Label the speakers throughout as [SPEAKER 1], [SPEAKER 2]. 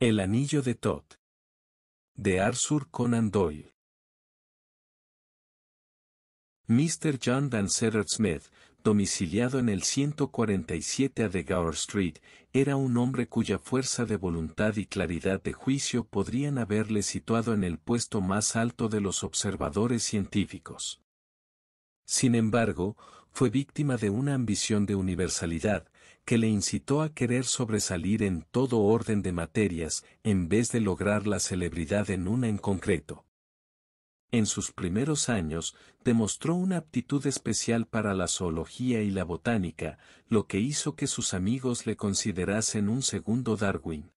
[SPEAKER 1] El anillo de Todd. De Arthur Conan Doyle. Mr. John Danserer Smith, domiciliado en el 147 de Gower Street, era un hombre cuya fuerza de voluntad y claridad de juicio podrían haberle situado en el puesto más alto de los observadores científicos. Sin embargo, fue víctima de una ambición de universalidad, que le incitó a querer sobresalir en todo orden de materias, en vez de lograr la celebridad en una en concreto. En sus primeros años, demostró una aptitud especial para la zoología y la botánica, lo que hizo que sus amigos le considerasen un segundo Darwin.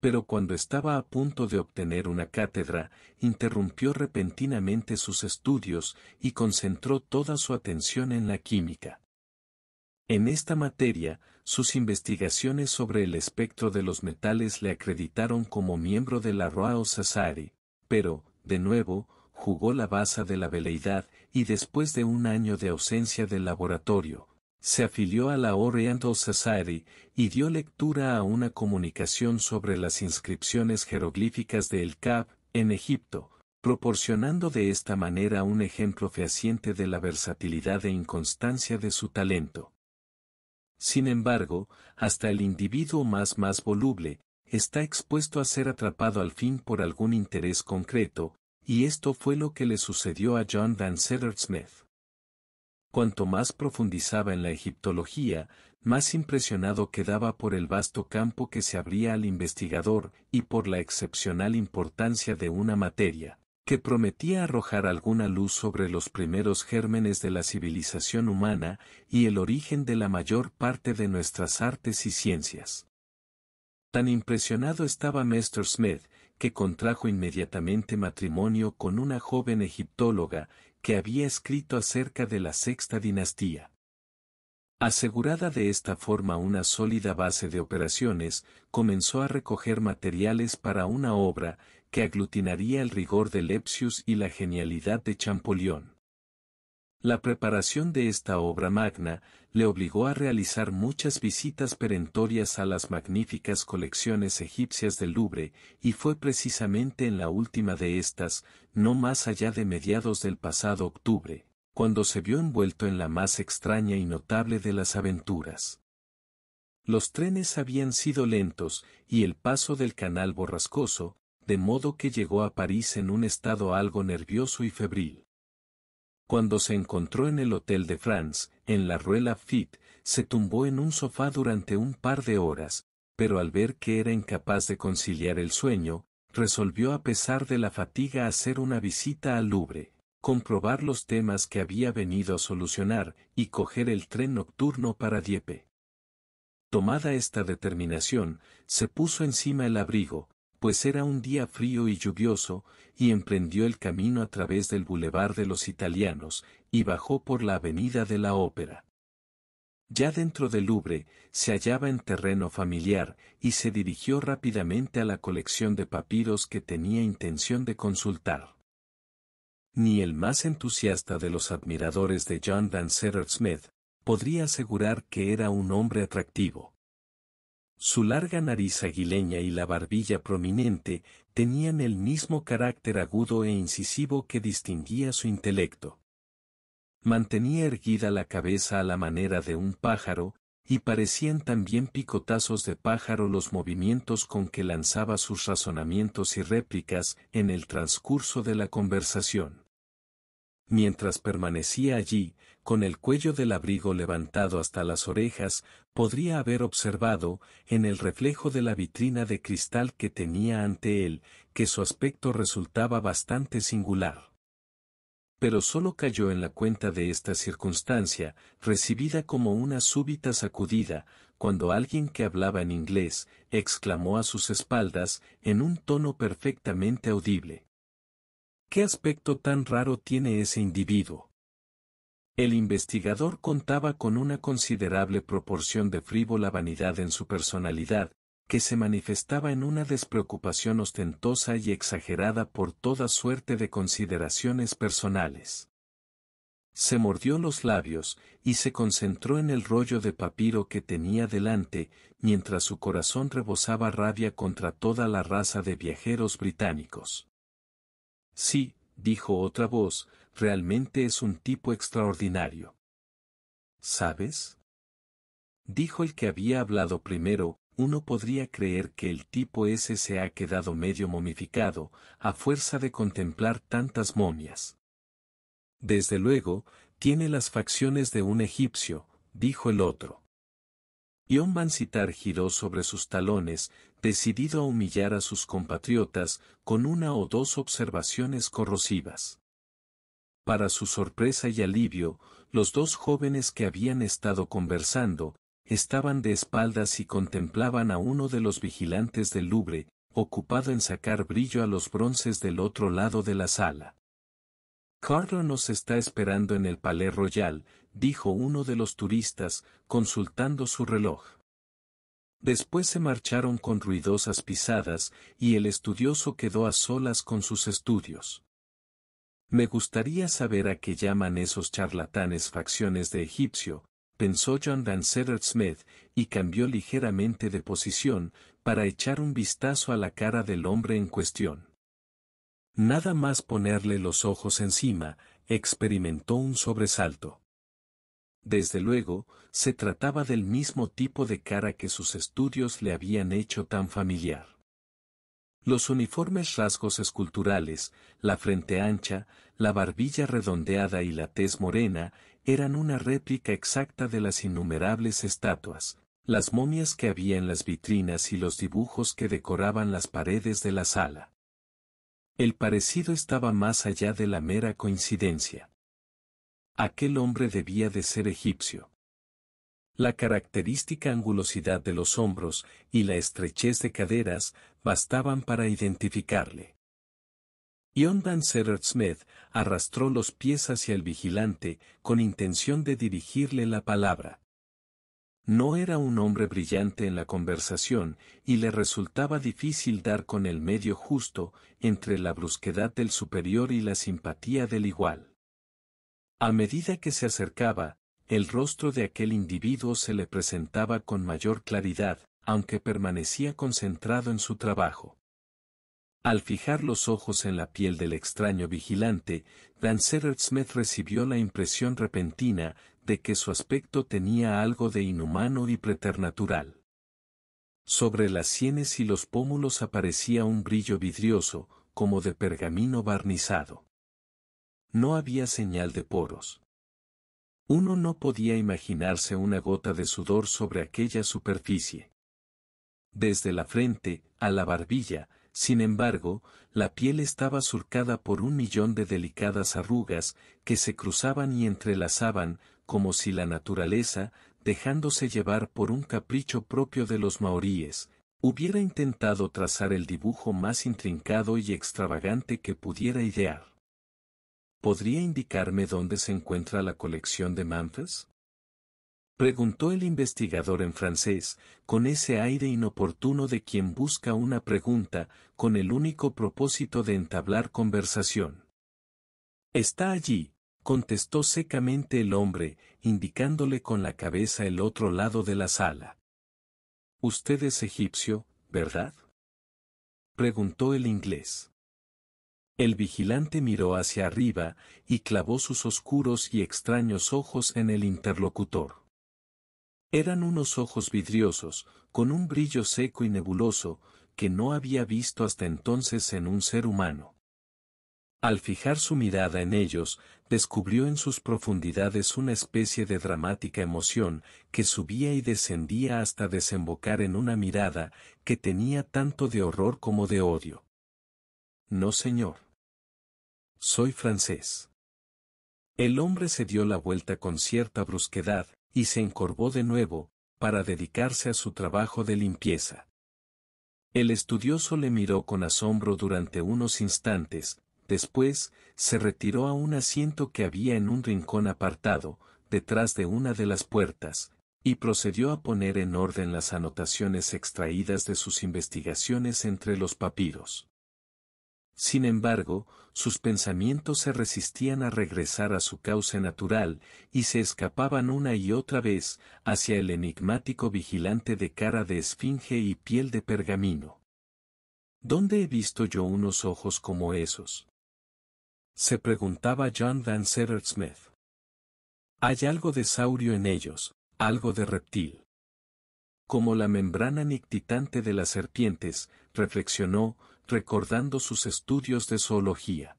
[SPEAKER 1] Pero cuando estaba a punto de obtener una cátedra, interrumpió repentinamente sus estudios y concentró toda su atención en la química. En esta materia, sus investigaciones sobre el espectro de los metales le acreditaron como miembro de la Royal Society, pero, de nuevo, jugó la baza de la veleidad y después de un año de ausencia del laboratorio, se afilió a la Oriental Society y dio lectura a una comunicación sobre las inscripciones jeroglíficas de El Cab, en Egipto, proporcionando de esta manera un ejemplo fehaciente de la versatilidad e inconstancia de su talento. Sin embargo, hasta el individuo más más voluble, está expuesto a ser atrapado al fin por algún interés concreto, y esto fue lo que le sucedió a John Van Sedder Smith. Cuanto más profundizaba en la egiptología, más impresionado quedaba por el vasto campo que se abría al investigador y por la excepcional importancia de una materia, que prometía arrojar alguna luz sobre los primeros gérmenes de la civilización humana y el origen de la mayor parte de nuestras artes y ciencias. Tan impresionado estaba Mr. Smith, que contrajo inmediatamente matrimonio con una joven egiptóloga que había escrito acerca de la sexta dinastía. Asegurada de esta forma una sólida base de operaciones, comenzó a recoger materiales para una obra que aglutinaría el rigor de Lepsius y la genialidad de Champollion. La preparación de esta obra magna le obligó a realizar muchas visitas perentorias a las magníficas colecciones egipcias del Louvre, y fue precisamente en la última de estas, no más allá de mediados del pasado octubre, cuando se vio envuelto en la más extraña y notable de las aventuras. Los trenes habían sido lentos, y el paso del canal borrascoso, de modo que llegó a París en un estado algo nervioso y febril. Cuando se encontró en el Hotel de France, en la Rue Lafitte, se tumbó en un sofá durante un par de horas, pero al ver que era incapaz de conciliar el sueño, resolvió a pesar de la fatiga hacer una visita al Louvre, comprobar los temas que había venido a solucionar y coger el tren nocturno para Dieppe. Tomada esta determinación, se puso encima el abrigo, pues era un día frío y lluvioso, y emprendió el camino a través del Boulevard de los Italianos, y bajó por la Avenida de la Ópera. Ya dentro del Louvre, se hallaba en terreno familiar, y se dirigió rápidamente a la colección de papiros que tenía intención de consultar. Ni el más entusiasta de los admiradores de John dancetter Smith podría asegurar que era un hombre atractivo su larga nariz aguileña y la barbilla prominente tenían el mismo carácter agudo e incisivo que distinguía su intelecto. Mantenía erguida la cabeza a la manera de un pájaro, y parecían también picotazos de pájaro los movimientos con que lanzaba sus razonamientos y réplicas en el transcurso de la conversación. Mientras permanecía allí, con el cuello del abrigo levantado hasta las orejas, podría haber observado, en el reflejo de la vitrina de cristal que tenía ante él, que su aspecto resultaba bastante singular. Pero solo cayó en la cuenta de esta circunstancia, recibida como una súbita sacudida, cuando alguien que hablaba en inglés, exclamó a sus espaldas, en un tono perfectamente audible. ¿Qué aspecto tan raro tiene ese individuo? El investigador contaba con una considerable proporción de frívola vanidad en su personalidad, que se manifestaba en una despreocupación ostentosa y exagerada por toda suerte de consideraciones personales. Se mordió los labios y se concentró en el rollo de papiro que tenía delante, mientras su corazón rebosaba rabia contra toda la raza de viajeros británicos. Sí, dijo otra voz, realmente es un tipo extraordinario. ¿Sabes? Dijo el que había hablado primero, uno podría creer que el tipo ese se ha quedado medio momificado, a fuerza de contemplar tantas momias. Desde luego, tiene las facciones de un egipcio, dijo el otro. un mancitar giró sobre sus talones, decidido a humillar a sus compatriotas con una o dos observaciones corrosivas. Para su sorpresa y alivio, los dos jóvenes que habían estado conversando, estaban de espaldas y contemplaban a uno de los vigilantes del Louvre, ocupado en sacar brillo a los bronces del otro lado de la sala. Carlos nos está esperando en el Palais Royal, dijo uno de los turistas, consultando su reloj. Después se marcharon con ruidosas pisadas, y el estudioso quedó a solas con sus estudios. Me gustaría saber a qué llaman esos charlatanes facciones de egipcio, pensó John Dancetter Smith, y cambió ligeramente de posición, para echar un vistazo a la cara del hombre en cuestión. Nada más ponerle los ojos encima, experimentó un sobresalto. Desde luego, se trataba del mismo tipo de cara que sus estudios le habían hecho tan familiar. Los uniformes rasgos esculturales, la frente ancha, la barbilla redondeada y la tez morena, eran una réplica exacta de las innumerables estatuas, las momias que había en las vitrinas y los dibujos que decoraban las paredes de la sala. El parecido estaba más allá de la mera coincidencia. Aquel hombre debía de ser egipcio. La característica angulosidad de los hombros y la estrechez de caderas bastaban para identificarle. Ion Van Smith arrastró los pies hacia el vigilante con intención de dirigirle la palabra. No era un hombre brillante en la conversación y le resultaba difícil dar con el medio justo entre la brusquedad del superior y la simpatía del igual. A medida que se acercaba, el rostro de aquel individuo se le presentaba con mayor claridad, aunque permanecía concentrado en su trabajo. Al fijar los ojos en la piel del extraño vigilante, Dan Smith recibió la impresión repentina de que su aspecto tenía algo de inhumano y preternatural. Sobre las sienes y los pómulos aparecía un brillo vidrioso, como de pergamino barnizado. No había señal de poros. Uno no podía imaginarse una gota de sudor sobre aquella superficie. Desde la frente, a la barbilla, sin embargo, la piel estaba surcada por un millón de delicadas arrugas que se cruzaban y entrelazaban, como si la naturaleza, dejándose llevar por un capricho propio de los maoríes, hubiera intentado trazar el dibujo más intrincado y extravagante que pudiera idear. ¿Podría indicarme dónde se encuentra la colección de mantas? Preguntó el investigador en francés, con ese aire inoportuno de quien busca una pregunta, con el único propósito de entablar conversación. Está allí, contestó secamente el hombre, indicándole con la cabeza el otro lado de la sala. Usted es egipcio, ¿verdad? preguntó el inglés. El vigilante miró hacia arriba y clavó sus oscuros y extraños ojos en el interlocutor. Eran unos ojos vidriosos, con un brillo seco y nebuloso, que no había visto hasta entonces en un ser humano. Al fijar su mirada en ellos, descubrió en sus profundidades una especie de dramática emoción que subía y descendía hasta desembocar en una mirada que tenía tanto de horror como de odio. No, señor. Soy francés. El hombre se dio la vuelta con cierta brusquedad, y se encorvó de nuevo, para dedicarse a su trabajo de limpieza. El estudioso le miró con asombro durante unos instantes, después, se retiró a un asiento que había en un rincón apartado, detrás de una de las puertas, y procedió a poner en orden las anotaciones extraídas de sus investigaciones entre los papiros. Sin embargo, sus pensamientos se resistían a regresar a su cauce natural, y se escapaban una y otra vez hacia el enigmático vigilante de cara de esfinge y piel de pergamino. ¿Dónde he visto yo unos ojos como esos? Se preguntaba John Van Smith. Hay algo de saurio en ellos, algo de reptil como la membrana nictitante de las serpientes, reflexionó, recordando sus estudios de zoología.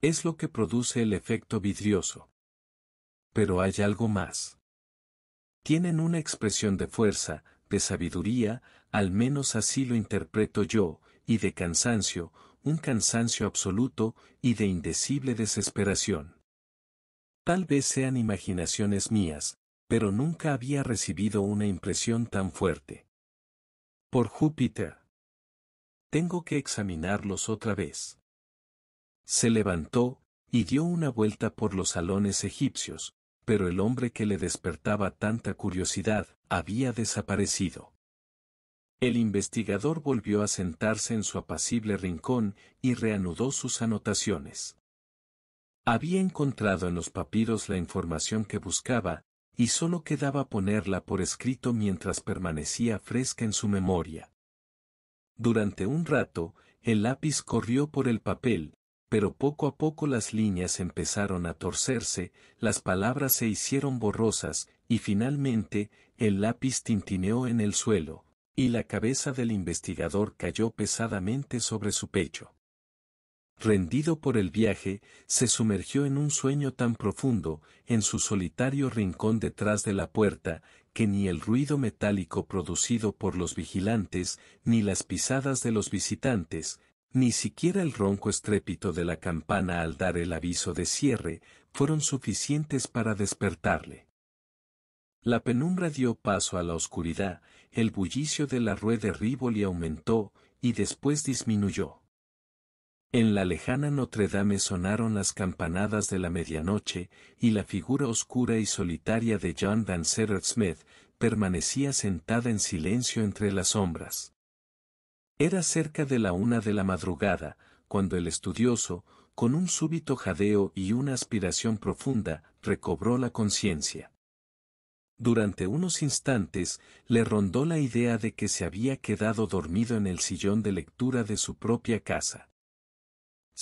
[SPEAKER 1] Es lo que produce el efecto vidrioso. Pero hay algo más. Tienen una expresión de fuerza, de sabiduría, al menos así lo interpreto yo, y de cansancio, un cansancio absoluto y de indecible desesperación. Tal vez sean imaginaciones mías, pero nunca había recibido una impresión tan fuerte. Por Júpiter. Tengo que examinarlos otra vez. Se levantó, y dio una vuelta por los salones egipcios, pero el hombre que le despertaba tanta curiosidad había desaparecido. El investigador volvió a sentarse en su apacible rincón y reanudó sus anotaciones. Había encontrado en los papiros la información que buscaba, y solo quedaba ponerla por escrito mientras permanecía fresca en su memoria. Durante un rato, el lápiz corrió por el papel, pero poco a poco las líneas empezaron a torcerse, las palabras se hicieron borrosas, y finalmente, el lápiz tintineó en el suelo, y la cabeza del investigador cayó pesadamente sobre su pecho. Rendido por el viaje, se sumergió en un sueño tan profundo, en su solitario rincón detrás de la puerta, que ni el ruido metálico producido por los vigilantes, ni las pisadas de los visitantes, ni siquiera el ronco estrépito de la campana al dar el aviso de cierre, fueron suficientes para despertarle. La penumbra dio paso a la oscuridad, el bullicio de la rueda rívoli aumentó, y después disminuyó. En la lejana Notre Dame sonaron las campanadas de la medianoche, y la figura oscura y solitaria de John Danserer Smith permanecía sentada en silencio entre las sombras. Era cerca de la una de la madrugada, cuando el estudioso, con un súbito jadeo y una aspiración profunda, recobró la conciencia. Durante unos instantes le rondó la idea de que se había quedado dormido en el sillón de lectura de su propia casa.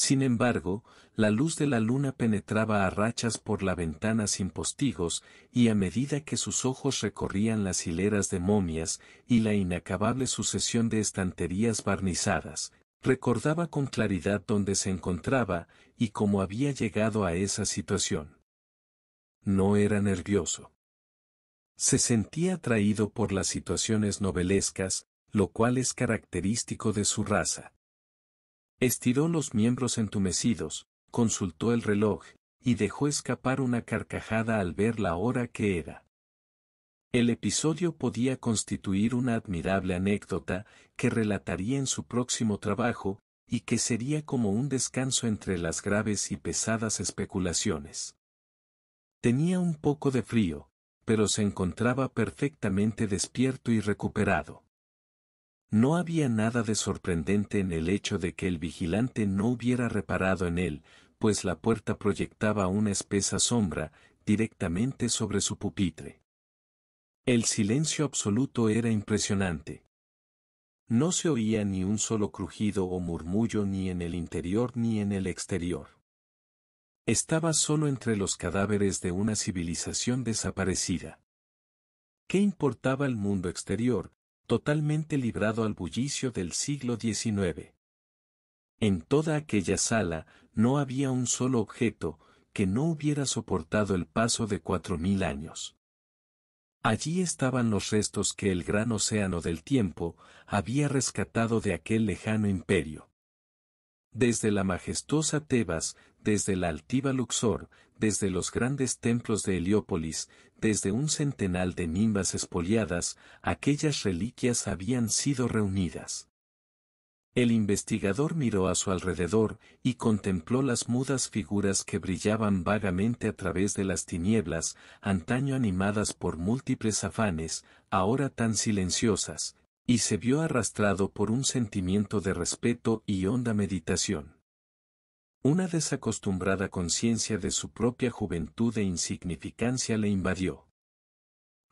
[SPEAKER 1] Sin embargo, la luz de la luna penetraba a rachas por la ventana sin postigos, y a medida que sus ojos recorrían las hileras de momias y la inacabable sucesión de estanterías barnizadas, recordaba con claridad dónde se encontraba y cómo había llegado a esa situación. No era nervioso. Se sentía atraído por las situaciones novelescas, lo cual es característico de su raza Estiró los miembros entumecidos, consultó el reloj, y dejó escapar una carcajada al ver la hora que era. El episodio podía constituir una admirable anécdota que relataría en su próximo trabajo, y que sería como un descanso entre las graves y pesadas especulaciones. Tenía un poco de frío, pero se encontraba perfectamente despierto y recuperado. No había nada de sorprendente en el hecho de que el vigilante no hubiera reparado en él, pues la puerta proyectaba una espesa sombra directamente sobre su pupitre. El silencio absoluto era impresionante. No se oía ni un solo crujido o murmullo ni en el interior ni en el exterior. Estaba solo entre los cadáveres de una civilización desaparecida. ¿Qué importaba el mundo exterior, totalmente librado al bullicio del siglo XIX. En toda aquella sala no había un solo objeto que no hubiera soportado el paso de cuatro mil años. Allí estaban los restos que el gran océano del tiempo había rescatado de aquel lejano imperio. Desde la majestuosa Tebas, desde la altiva Luxor, desde los grandes templos de Heliópolis, desde un centenal de nimbas espoliadas, aquellas reliquias habían sido reunidas. El investigador miró a su alrededor y contempló las mudas figuras que brillaban vagamente a través de las tinieblas, antaño animadas por múltiples afanes, ahora tan silenciosas, y se vio arrastrado por un sentimiento de respeto y honda meditación. Una desacostumbrada conciencia de su propia juventud e insignificancia le invadió.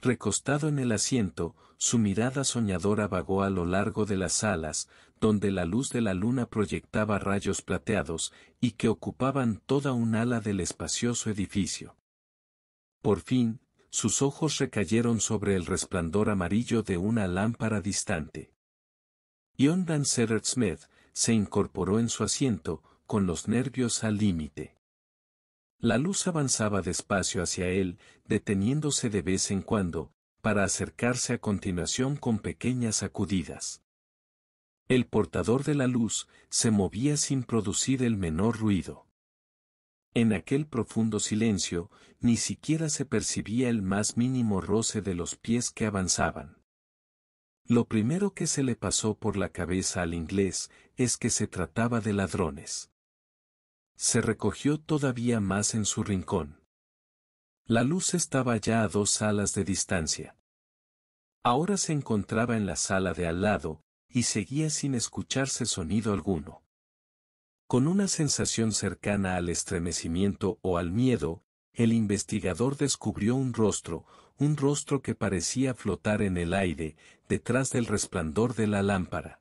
[SPEAKER 1] Recostado en el asiento, su mirada soñadora vagó a lo largo de las salas, donde la luz de la luna proyectaba rayos plateados, y que ocupaban toda un ala del espacioso edificio. Por fin, sus ojos recayeron sobre el resplandor amarillo de una lámpara distante. John Van Smith se incorporó en su asiento, con los nervios al límite. La luz avanzaba despacio hacia él, deteniéndose de vez en cuando, para acercarse a continuación con pequeñas sacudidas. El portador de la luz se movía sin producir el menor ruido. En aquel profundo silencio, ni siquiera se percibía el más mínimo roce de los pies que avanzaban. Lo primero que se le pasó por la cabeza al inglés es que se trataba de ladrones se recogió todavía más en su rincón. La luz estaba ya a dos salas de distancia. Ahora se encontraba en la sala de al lado, y seguía sin escucharse sonido alguno. Con una sensación cercana al estremecimiento o al miedo, el investigador descubrió un rostro, un rostro que parecía flotar en el aire, detrás del resplandor de la lámpara.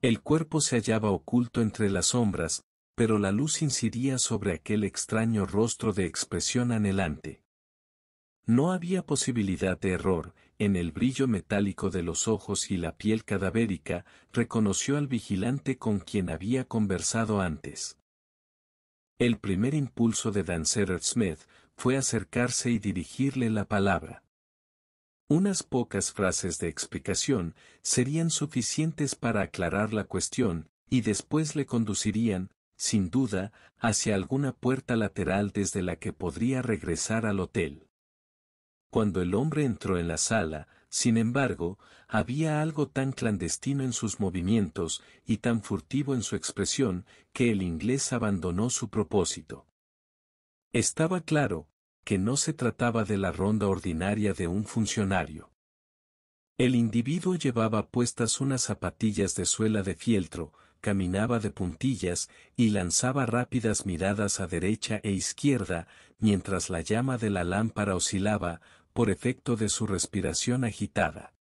[SPEAKER 1] El cuerpo se hallaba oculto entre las sombras, pero la luz incidía sobre aquel extraño rostro de expresión anhelante. No había posibilidad de error, en el brillo metálico de los ojos y la piel cadavérica, reconoció al vigilante con quien había conversado antes. El primer impulso de Dancer Smith fue acercarse y dirigirle la palabra. Unas pocas frases de explicación serían suficientes para aclarar la cuestión, y después le conducirían, sin duda, hacia alguna puerta lateral desde la que podría regresar al hotel. Cuando el hombre entró en la sala, sin embargo, había algo tan clandestino en sus movimientos y tan furtivo en su expresión que el inglés abandonó su propósito. Estaba claro que no se trataba de la ronda ordinaria de un funcionario. El individuo llevaba puestas unas zapatillas de suela de fieltro, caminaba de puntillas y lanzaba rápidas miradas a derecha e izquierda, mientras la llama de la lámpara oscilaba, por efecto de su respiración agitada.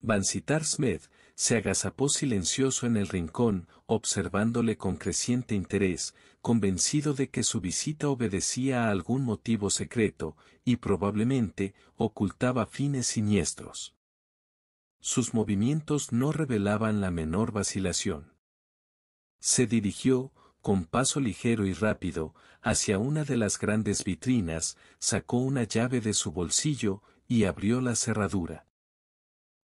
[SPEAKER 1] Vansitar Smith se agazapó silencioso en el rincón, observándole con creciente interés, convencido de que su visita obedecía a algún motivo secreto, y probablemente ocultaba fines siniestros sus movimientos no revelaban la menor vacilación se dirigió, con paso ligero y rápido, hacia una de las grandes vitrinas, sacó una llave de su bolsillo y abrió la cerradura.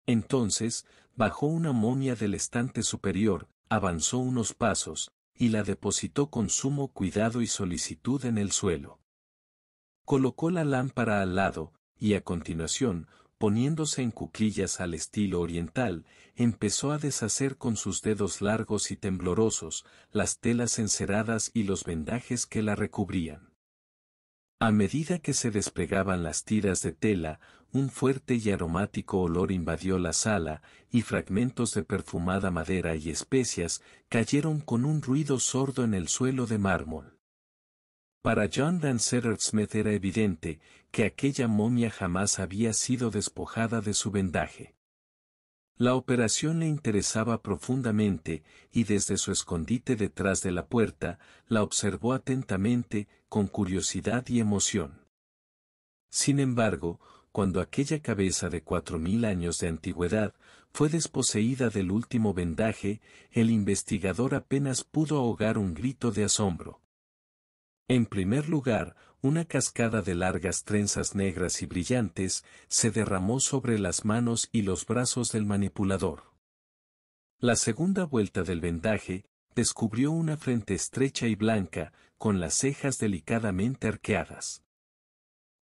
[SPEAKER 1] Entonces, bajó una momia del estante superior, avanzó unos pasos, y la depositó con sumo cuidado y solicitud en el suelo. Colocó la lámpara al lado, y a continuación, poniéndose en cuclillas al estilo oriental, empezó a deshacer con sus dedos largos y temblorosos las telas enceradas y los vendajes que la recubrían. A medida que se desplegaban las tiras de tela, un fuerte y aromático olor invadió la sala, y fragmentos de perfumada madera y especias cayeron con un ruido sordo en el suelo de mármol. Para John Van Smith era evidente que aquella momia jamás había sido despojada de su vendaje. La operación le interesaba profundamente, y desde su escondite detrás de la puerta, la observó atentamente, con curiosidad y emoción. Sin embargo, cuando aquella cabeza de cuatro mil años de antigüedad fue desposeída del último vendaje, el investigador apenas pudo ahogar un grito de asombro. En primer lugar, una cascada de largas trenzas negras y brillantes se derramó sobre las manos y los brazos del manipulador. La segunda vuelta del vendaje descubrió una frente estrecha y blanca, con las cejas delicadamente arqueadas.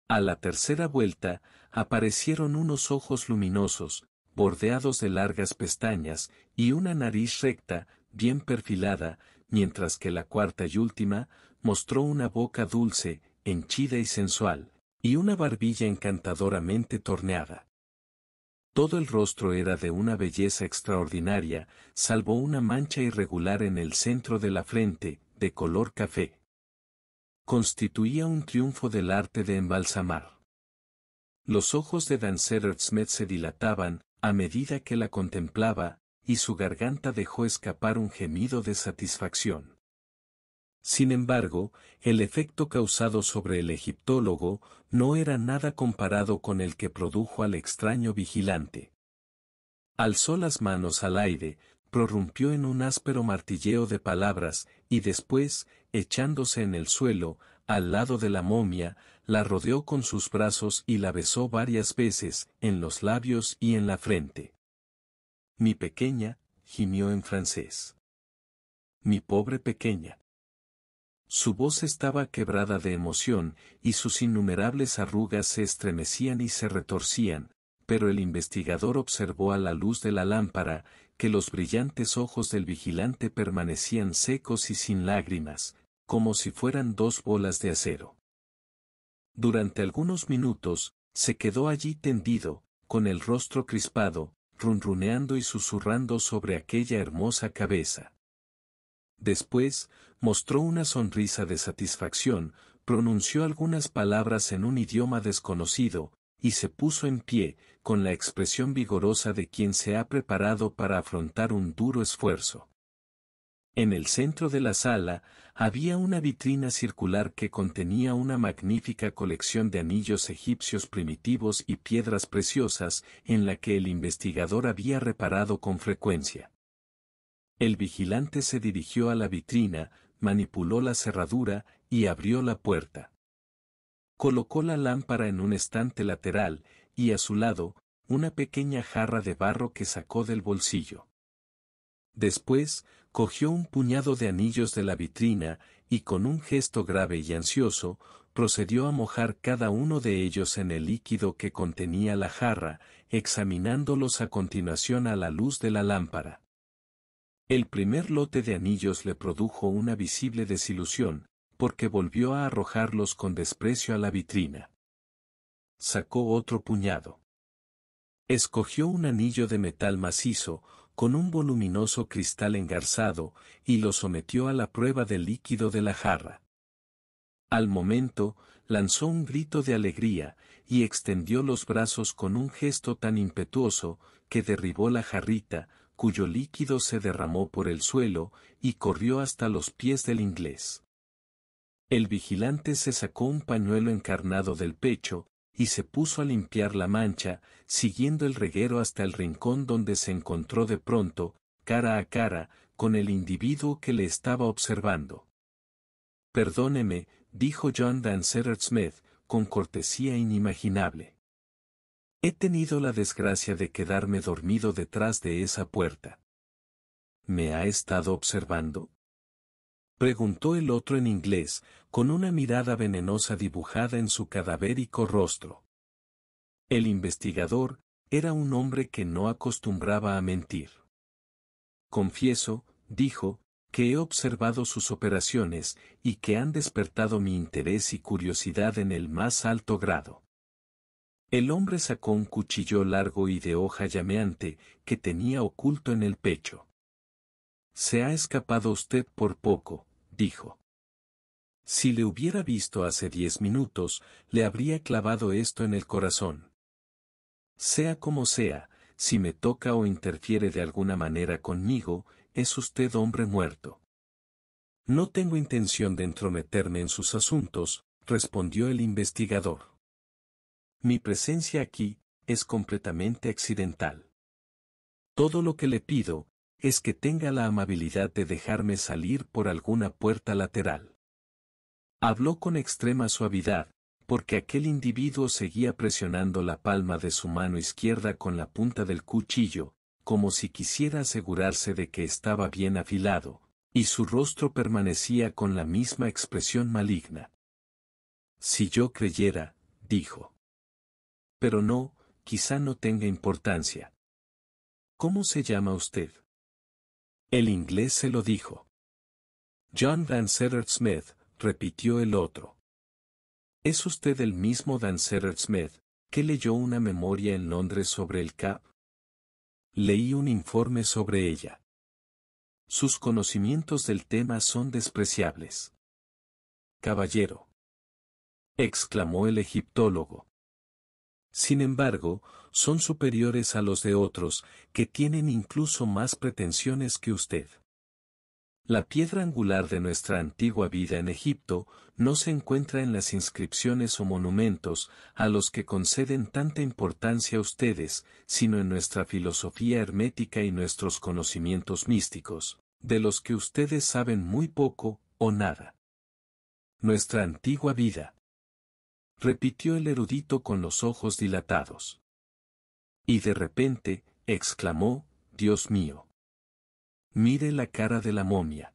[SPEAKER 1] A la tercera vuelta, aparecieron unos ojos luminosos, bordeados de largas pestañas, y una nariz recta, bien perfilada, mientras que la cuarta y última mostró una boca dulce, henchida y sensual, y una barbilla encantadoramente torneada. Todo el rostro era de una belleza extraordinaria, salvo una mancha irregular en el centro de la frente, de color café. Constituía un triunfo del arte de embalsamar. Los ojos de Dan Smith se dilataban, a medida que la contemplaba, y su garganta dejó escapar un gemido de satisfacción. Sin embargo, el efecto causado sobre el egiptólogo no era nada comparado con el que produjo al extraño vigilante. Alzó las manos al aire, prorrumpió en un áspero martilleo de palabras, y después, echándose en el suelo, al lado de la momia, la rodeó con sus brazos y la besó varias veces, en los labios y en la frente. Mi pequeña, gimió en francés. Mi pobre pequeña. Su voz estaba quebrada de emoción, y sus innumerables arrugas se estremecían y se retorcían, pero el investigador observó a la luz de la lámpara, que los brillantes ojos del vigilante permanecían secos y sin lágrimas, como si fueran dos bolas de acero. Durante algunos minutos, se quedó allí tendido, con el rostro crispado, runruneando y susurrando sobre aquella hermosa cabeza. Después, mostró una sonrisa de satisfacción, pronunció algunas palabras en un idioma desconocido, y se puso en pie, con la expresión vigorosa de quien se ha preparado para afrontar un duro esfuerzo. En el centro de la sala había una vitrina circular que contenía una magnífica colección de anillos egipcios primitivos y piedras preciosas en la que el investigador había reparado con frecuencia. El vigilante se dirigió a la vitrina, manipuló la cerradura y abrió la puerta. Colocó la lámpara en un estante lateral y a su lado, una pequeña jarra de barro que sacó del bolsillo. Después, cogió un puñado de anillos de la vitrina y con un gesto grave y ansioso, procedió a mojar cada uno de ellos en el líquido que contenía la jarra, examinándolos a continuación a la luz de la lámpara. El primer lote de anillos le produjo una visible desilusión, porque volvió a arrojarlos con desprecio a la vitrina. Sacó otro puñado. Escogió un anillo de metal macizo, con un voluminoso cristal engarzado, y lo sometió a la prueba del líquido de la jarra. Al momento, lanzó un grito de alegría, y extendió los brazos con un gesto tan impetuoso, que derribó la jarrita, cuyo líquido se derramó por el suelo y corrió hasta los pies del inglés. El vigilante se sacó un pañuelo encarnado del pecho, y se puso a limpiar la mancha, siguiendo el reguero hasta el rincón donde se encontró de pronto, cara a cara, con el individuo que le estaba observando. Perdóneme, dijo John Dancerard Smith, con cortesía inimaginable. He tenido la desgracia de quedarme dormido detrás de esa puerta. ¿Me ha estado observando? Preguntó el otro en inglés, con una mirada venenosa dibujada en su cadavérico rostro. El investigador era un hombre que no acostumbraba a mentir. Confieso, dijo, que he observado sus operaciones y que han despertado mi interés y curiosidad en el más alto grado. El hombre sacó un cuchillo largo y de hoja llameante que tenía oculto en el pecho. Se ha escapado usted por poco, dijo. Si le hubiera visto hace diez minutos, le habría clavado esto en el corazón. Sea como sea, si me toca o interfiere de alguna manera conmigo, es usted hombre muerto. No tengo intención de entrometerme en sus asuntos, respondió el investigador. Mi presencia aquí es completamente accidental. Todo lo que le pido es que tenga la amabilidad de dejarme salir por alguna puerta lateral. Habló con extrema suavidad, porque aquel individuo seguía presionando la palma de su mano izquierda con la punta del cuchillo, como si quisiera asegurarse de que estaba bien afilado, y su rostro permanecía con la misma expresión maligna. Si yo creyera, dijo pero no, quizá no tenga importancia. ¿Cómo se llama usted? El inglés se lo dijo. John Van Smith, repitió el otro. ¿Es usted el mismo Dan Smith, que leyó una memoria en Londres sobre el CAP? Leí un informe sobre ella. Sus conocimientos del tema son despreciables. Caballero. exclamó el egiptólogo sin embargo, son superiores a los de otros, que tienen incluso más pretensiones que usted. La piedra angular de nuestra antigua vida en Egipto no se encuentra en las inscripciones o monumentos a los que conceden tanta importancia ustedes, sino en nuestra filosofía hermética y nuestros conocimientos místicos, de los que ustedes saben muy poco o nada. Nuestra antigua vida, repitió el erudito con los ojos dilatados. Y de repente, exclamó, Dios mío. Mire la cara de la momia.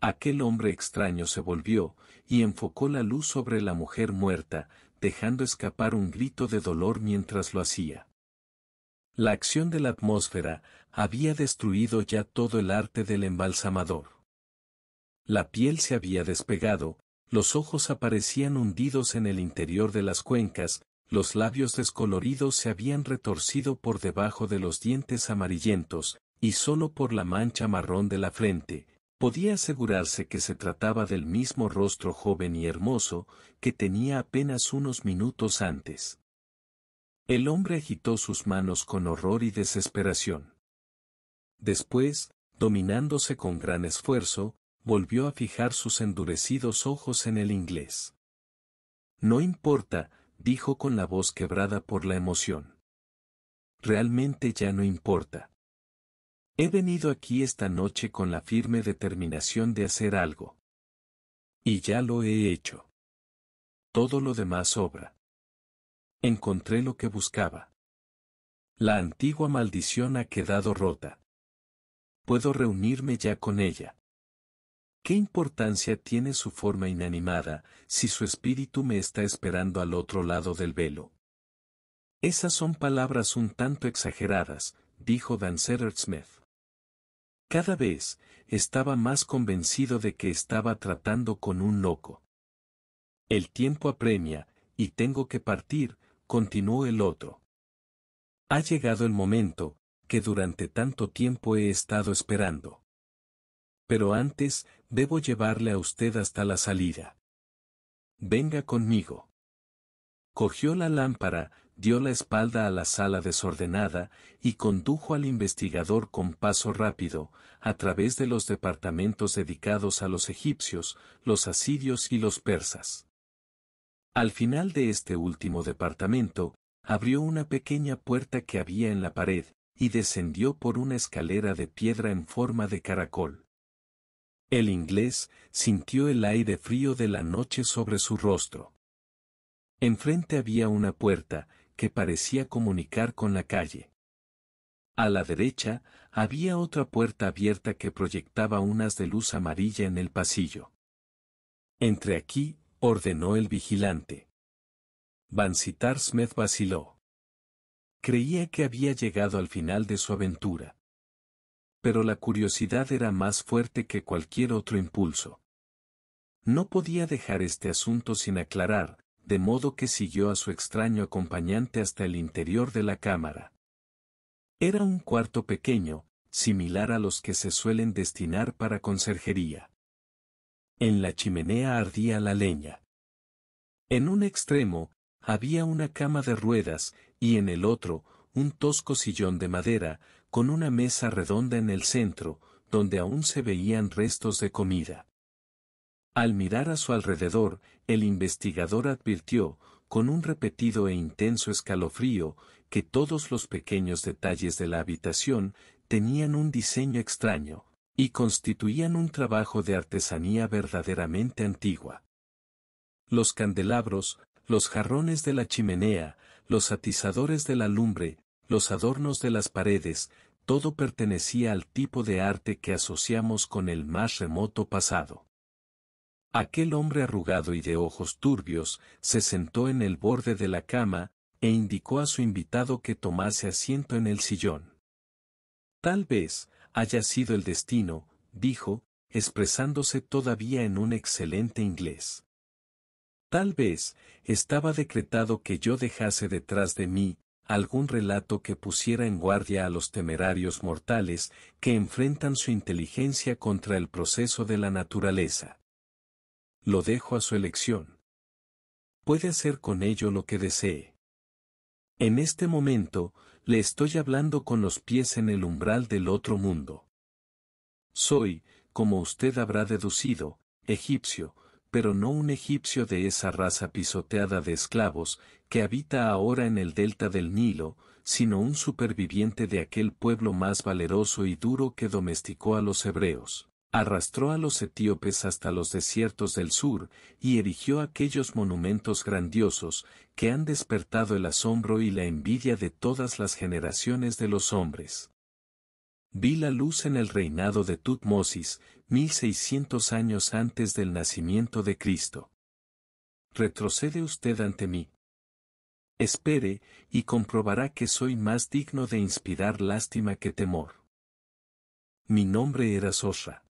[SPEAKER 1] Aquel hombre extraño se volvió, y enfocó la luz sobre la mujer muerta, dejando escapar un grito de dolor mientras lo hacía. La acción de la atmósfera había destruido ya todo el arte del embalsamador. La piel se había despegado, los ojos aparecían hundidos en el interior de las cuencas, los labios descoloridos se habían retorcido por debajo de los dientes amarillentos, y solo por la mancha marrón de la frente, podía asegurarse que se trataba del mismo rostro joven y hermoso que tenía apenas unos minutos antes. El hombre agitó sus manos con horror y desesperación. Después, dominándose con gran esfuerzo, volvió a fijar sus endurecidos ojos en el inglés. No importa, dijo con la voz quebrada por la emoción. Realmente ya no importa. He venido aquí esta noche con la firme determinación de hacer algo. Y ya lo he hecho. Todo lo demás obra. Encontré lo que buscaba. La antigua maldición ha quedado rota. Puedo reunirme ya con ella. ¿Qué importancia tiene su forma inanimada si su espíritu me está esperando al otro lado del velo? Esas son palabras un tanto exageradas, dijo Dan Smith. Cada vez estaba más convencido de que estaba tratando con un loco. El tiempo apremia, y tengo que partir, continuó el otro. Ha llegado el momento, que durante tanto tiempo he estado esperando. Pero antes, debo llevarle a usted hasta la salida. Venga conmigo. Cogió la lámpara, dio la espalda a la sala desordenada y condujo al investigador con paso rápido, a través de los departamentos dedicados a los egipcios, los asirios y los persas. Al final de este último departamento, abrió una pequeña puerta que había en la pared, y descendió por una escalera de piedra en forma de caracol. El inglés sintió el aire frío de la noche sobre su rostro. Enfrente había una puerta que parecía comunicar con la calle. A la derecha había otra puerta abierta que proyectaba unas de luz amarilla en el pasillo. Entre aquí, ordenó el vigilante. Bansitar Smith vaciló. Creía que había llegado al final de su aventura pero la curiosidad era más fuerte que cualquier otro impulso. No podía dejar este asunto sin aclarar, de modo que siguió a su extraño acompañante hasta el interior de la cámara. Era un cuarto pequeño, similar a los que se suelen destinar para conserjería. En la chimenea ardía la leña. En un extremo, había una cama de ruedas, y en el otro, un tosco sillón de madera, con una mesa redonda en el centro, donde aún se veían restos de comida. Al mirar a su alrededor, el investigador advirtió, con un repetido e intenso escalofrío, que todos los pequeños detalles de la habitación tenían un diseño extraño, y constituían un trabajo de artesanía verdaderamente antigua. Los candelabros, los jarrones de la chimenea, los atizadores de la lumbre, los adornos de las paredes, todo pertenecía al tipo de arte que asociamos con el más remoto pasado. Aquel hombre arrugado y de ojos turbios se sentó en el borde de la cama e indicó a su invitado que tomase asiento en el sillón. Tal vez haya sido el destino, dijo, expresándose todavía en un excelente inglés. Tal vez estaba decretado que yo dejase detrás de mí algún relato que pusiera en guardia a los temerarios mortales que enfrentan su inteligencia contra el proceso de la naturaleza. Lo dejo a su elección. Puede hacer con ello lo que desee. En este momento, le estoy hablando con los pies en el umbral del otro mundo. Soy, como usted habrá deducido, egipcio, pero no un egipcio de esa raza pisoteada de esclavos que habita ahora en el delta del Nilo, sino un superviviente de aquel pueblo más valeroso y duro que domesticó a los hebreos. Arrastró a los etíopes hasta los desiertos del sur y erigió aquellos monumentos grandiosos que han despertado el asombro y la envidia de todas las generaciones de los hombres. Vi la luz en el reinado de Tutmosis, 1600 años antes del nacimiento de Cristo. Retrocede usted ante mí. Espere, y comprobará que soy más digno de inspirar lástima que temor. Mi nombre era Sosra.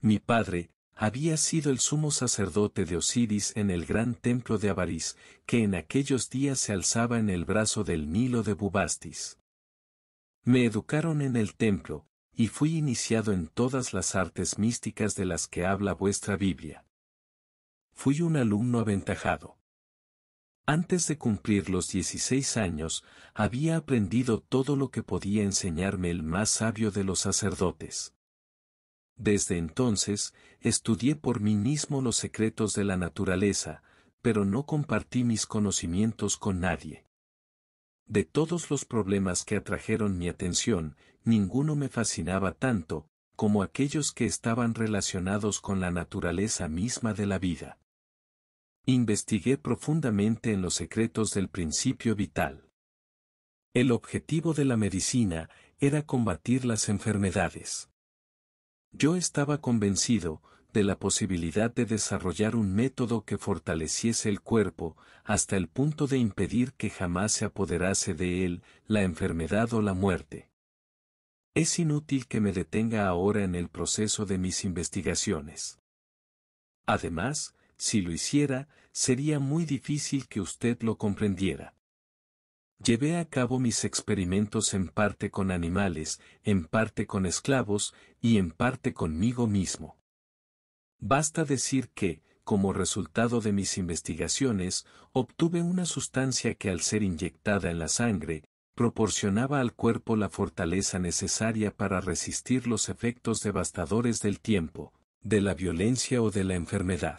[SPEAKER 1] Mi padre, había sido el sumo sacerdote de Osiris en el gran templo de Avaris, que en aquellos días se alzaba en el brazo del Nilo de Bubastis. Me educaron en el templo, y fui iniciado en todas las artes místicas de las que habla vuestra Biblia. Fui un alumno aventajado. Antes de cumplir los 16 años, había aprendido todo lo que podía enseñarme el más sabio de los sacerdotes. Desde entonces, estudié por mí mismo los secretos de la naturaleza, pero no compartí mis conocimientos con nadie. De todos los problemas que atrajeron mi atención, ninguno me fascinaba tanto, como aquellos que estaban relacionados con la naturaleza misma de la vida. Investigué profundamente en los secretos del principio vital. El objetivo de la medicina era combatir las enfermedades. Yo estaba convencido, de la posibilidad de desarrollar un método que fortaleciese el cuerpo, hasta el punto de impedir que jamás se apoderase de él la enfermedad o la muerte. Es inútil que me detenga ahora en el proceso de mis investigaciones. Además, si lo hiciera, sería muy difícil que usted lo comprendiera. Llevé a cabo mis experimentos en parte con animales, en parte con esclavos, y en parte conmigo mismo. Basta decir que, como resultado de mis investigaciones, obtuve una sustancia que al ser inyectada en la sangre, proporcionaba al cuerpo la fortaleza necesaria para resistir los efectos devastadores del tiempo, de la violencia o de la enfermedad.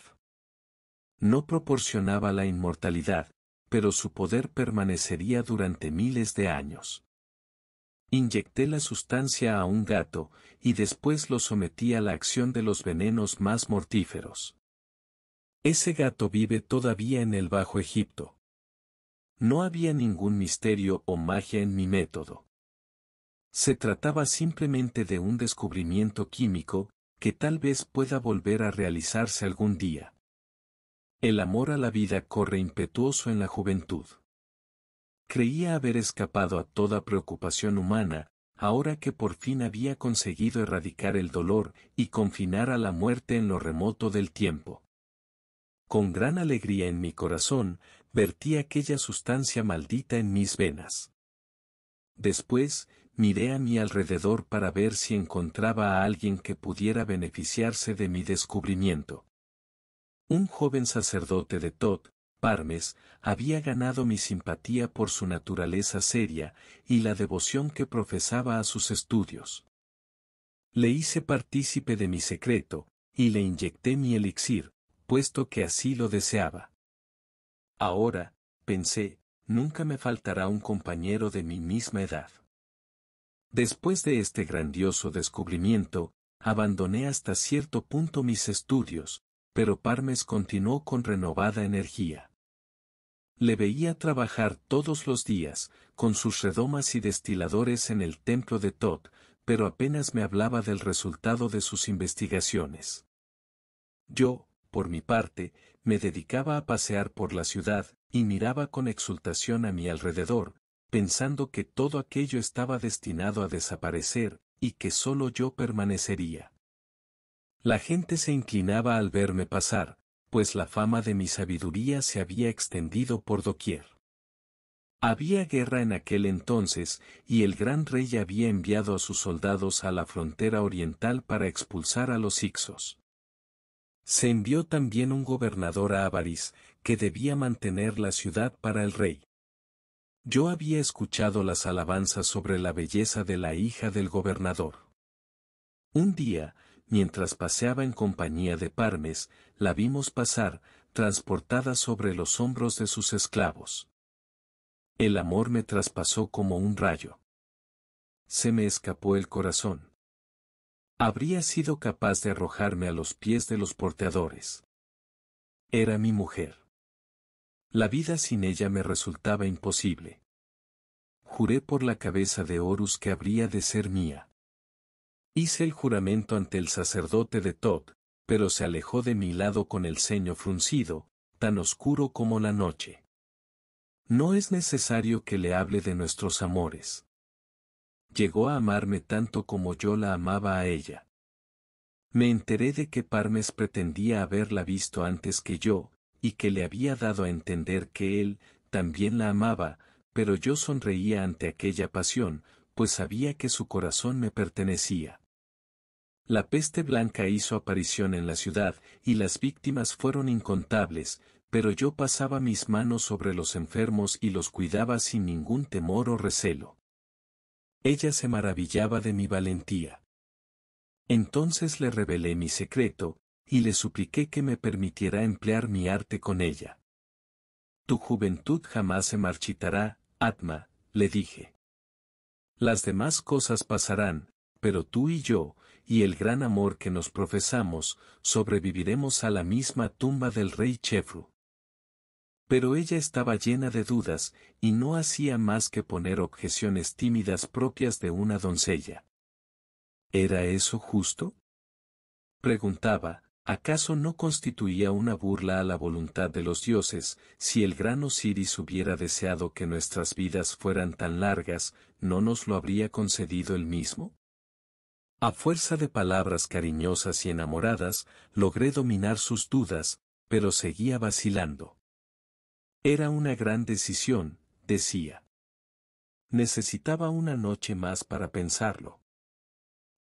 [SPEAKER 1] No proporcionaba la inmortalidad, pero su poder permanecería durante miles de años. Inyecté la sustancia a un gato, y después lo sometí a la acción de los venenos más mortíferos. Ese gato vive todavía en el Bajo Egipto. No había ningún misterio o magia en mi método. Se trataba simplemente de un descubrimiento químico, que tal vez pueda volver a realizarse algún día. El amor a la vida corre impetuoso en la juventud. Creía haber escapado a toda preocupación humana, ahora que por fin había conseguido erradicar el dolor y confinar a la muerte en lo remoto del tiempo. Con gran alegría en mi corazón, vertí aquella sustancia maldita en mis venas. Después, miré a mi alrededor para ver si encontraba a alguien que pudiera beneficiarse de mi descubrimiento. Un joven sacerdote de Tot, Parmes, había ganado mi simpatía por su naturaleza seria y la devoción que profesaba a sus estudios. Le hice partícipe de mi secreto, y le inyecté mi elixir, puesto que así lo deseaba. Ahora, pensé, nunca me faltará un compañero de mi misma edad. Después de este grandioso descubrimiento, abandoné hasta cierto punto mis estudios, pero Parmes continuó con renovada energía le veía trabajar todos los días, con sus redomas y destiladores en el templo de Tot, pero apenas me hablaba del resultado de sus investigaciones. Yo, por mi parte, me dedicaba a pasear por la ciudad, y miraba con exultación a mi alrededor, pensando que todo aquello estaba destinado a desaparecer, y que solo yo permanecería. La gente se inclinaba al verme pasar, pues la fama de mi sabiduría se había extendido por doquier. Había guerra en aquel entonces, y el gran rey había enviado a sus soldados a la frontera oriental para expulsar a los Ixos. Se envió también un gobernador a Avaris, que debía mantener la ciudad para el rey. Yo había escuchado las alabanzas sobre la belleza de la hija del gobernador. Un día, mientras paseaba en compañía de Parmes, la vimos pasar, transportada sobre los hombros de sus esclavos. El amor me traspasó como un rayo. Se me escapó el corazón. Habría sido capaz de arrojarme a los pies de los porteadores. Era mi mujer. La vida sin ella me resultaba imposible. Juré por la cabeza de Horus que habría de ser mía. Hice el juramento ante el sacerdote de Todd, pero se alejó de mi lado con el ceño fruncido, tan oscuro como la noche. No es necesario que le hable de nuestros amores. Llegó a amarme tanto como yo la amaba a ella. Me enteré de que Parmes pretendía haberla visto antes que yo, y que le había dado a entender que él también la amaba, pero yo sonreía ante aquella pasión, pues sabía que su corazón me pertenecía. La peste blanca hizo aparición en la ciudad, y las víctimas fueron incontables, pero yo pasaba mis manos sobre los enfermos y los cuidaba sin ningún temor o recelo. Ella se maravillaba de mi valentía. Entonces le revelé mi secreto, y le supliqué que me permitiera emplear mi arte con ella. Tu juventud jamás se marchitará, Atma, le dije. Las demás cosas pasarán, pero tú y yo, y el gran amor que nos profesamos, sobreviviremos a la misma tumba del rey Chefru. Pero ella estaba llena de dudas, y no hacía más que poner objeciones tímidas propias de una doncella. ¿Era eso justo? Preguntaba, ¿acaso no constituía una burla a la voluntad de los dioses, si el gran Osiris hubiera deseado que nuestras vidas fueran tan largas, no nos lo habría concedido él mismo? A fuerza de palabras cariñosas y enamoradas, logré dominar sus dudas, pero seguía vacilando. Era una gran decisión, decía. Necesitaba una noche más para pensarlo.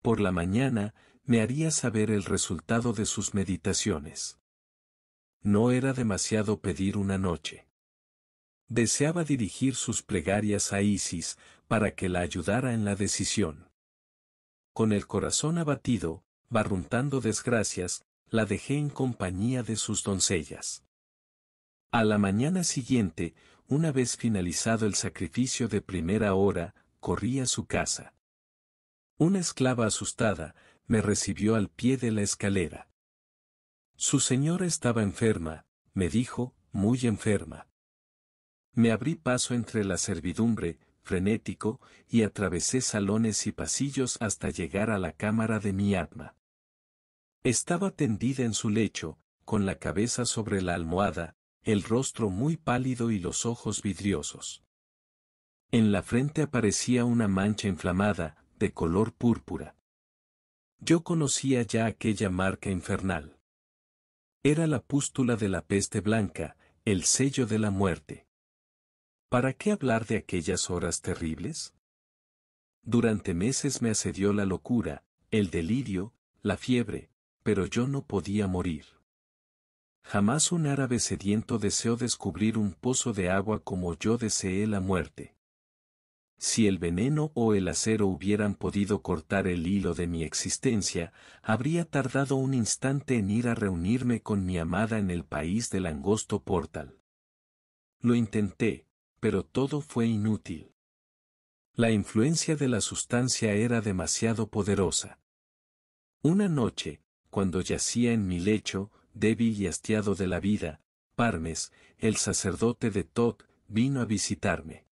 [SPEAKER 1] Por la mañana, me haría saber el resultado de sus meditaciones. No era demasiado pedir una noche. Deseaba dirigir sus plegarias a Isis para que la ayudara en la decisión con el corazón abatido, barruntando desgracias, la dejé en compañía de sus doncellas. A la mañana siguiente, una vez finalizado el sacrificio de primera hora, corrí a su casa. Una esclava asustada me recibió al pie de la escalera. Su señora estaba enferma, me dijo, muy enferma. Me abrí paso entre la servidumbre, frenético, y atravesé salones y pasillos hasta llegar a la cámara de mi alma. Estaba tendida en su lecho, con la cabeza sobre la almohada, el rostro muy pálido y los ojos vidriosos. En la frente aparecía una mancha inflamada, de color púrpura. Yo conocía ya aquella marca infernal. Era la pústula de la peste blanca, el sello de la muerte. ¿Para qué hablar de aquellas horas terribles? Durante meses me asedió la locura, el delirio, la fiebre, pero yo no podía morir. Jamás un árabe sediento deseó descubrir un pozo de agua como yo deseé la muerte. Si el veneno o el acero hubieran podido cortar el hilo de mi existencia, habría tardado un instante en ir a reunirme con mi amada en el país del angosto portal. Lo intenté, pero todo fue inútil. La influencia de la sustancia era demasiado poderosa. Una noche, cuando yacía en mi lecho, débil y hastiado de la vida, Parmes, el sacerdote de Tot, vino a visitarme.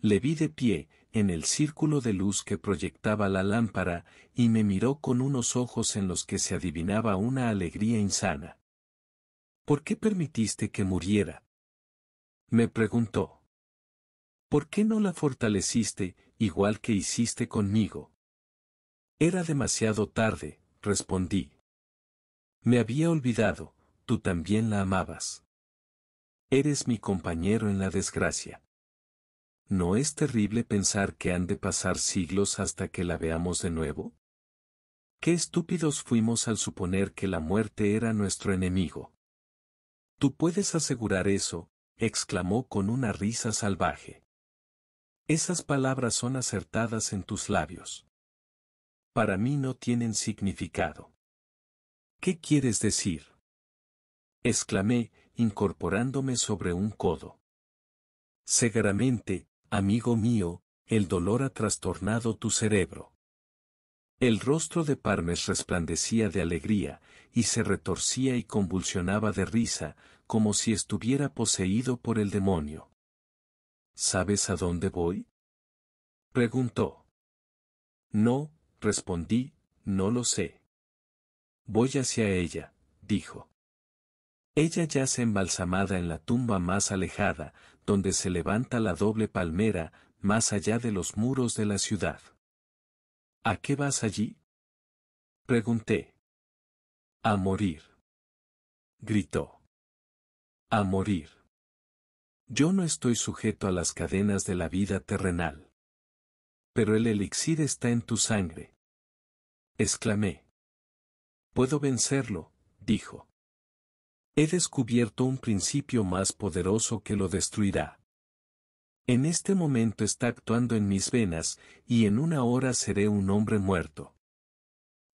[SPEAKER 1] Le vi de pie, en el círculo de luz que proyectaba la lámpara, y me miró con unos ojos en los que se adivinaba una alegría insana. ¿Por qué permitiste que muriera? Me preguntó. ¿Por qué no la fortaleciste, igual que hiciste conmigo? Era demasiado tarde, respondí. Me había olvidado, tú también la amabas. Eres mi compañero en la desgracia. ¿No es terrible pensar que han de pasar siglos hasta que la veamos de nuevo? Qué estúpidos fuimos al suponer que la muerte era nuestro enemigo. Tú puedes asegurar eso, exclamó con una risa salvaje. Esas palabras son acertadas en tus labios. Para mí no tienen significado. ¿Qué quieres decir? exclamé, incorporándome sobre un codo. Seguramente, amigo mío, el dolor ha trastornado tu cerebro. El rostro de Parmes resplandecía de alegría, y se retorcía y convulsionaba de risa, como si estuviera poseído por el demonio. ¿Sabes a dónde voy? preguntó. No, respondí, no lo sé. Voy hacia ella, dijo. Ella yace embalsamada en la tumba más alejada, donde se levanta la doble palmera, más allá de los muros de la ciudad. ¿A qué vas allí? Pregunté. A morir. Gritó a morir. Yo no estoy sujeto a las cadenas de la vida terrenal. Pero el elixir está en tu sangre. Exclamé. Puedo vencerlo, dijo. He descubierto un principio más poderoso que lo destruirá. En este momento está actuando en mis venas, y en una hora seré un hombre muerto.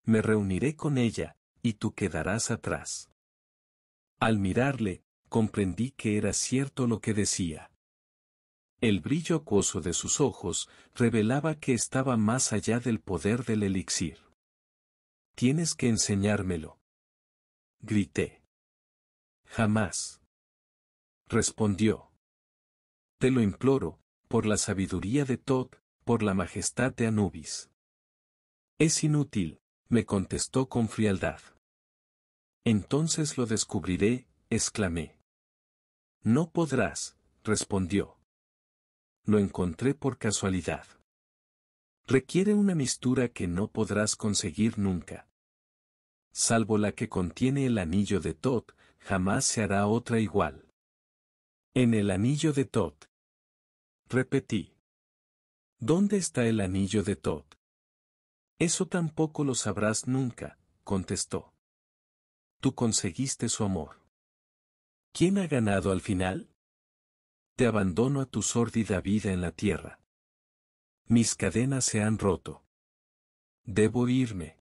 [SPEAKER 1] Me reuniré con ella, y tú quedarás atrás. Al mirarle, comprendí que era cierto lo que decía. El brillo acuoso de sus ojos revelaba que estaba más allá del poder del elixir. Tienes que enseñármelo. Grité. Jamás. Respondió. Te lo imploro, por la sabiduría de Tod, por la majestad de Anubis. Es inútil, me contestó con frialdad. Entonces lo descubriré, exclamé. No podrás, respondió. Lo encontré por casualidad. Requiere una mistura que no podrás conseguir nunca. Salvo la que contiene el anillo de Tod. jamás se hará otra igual. En el anillo de Tot. Repetí. ¿Dónde está el anillo de Tod? Eso tampoco lo sabrás nunca, contestó. Tú conseguiste su amor. ¿Quién ha ganado al final? Te abandono a tu sórdida vida en la tierra. Mis cadenas se han roto. Debo irme.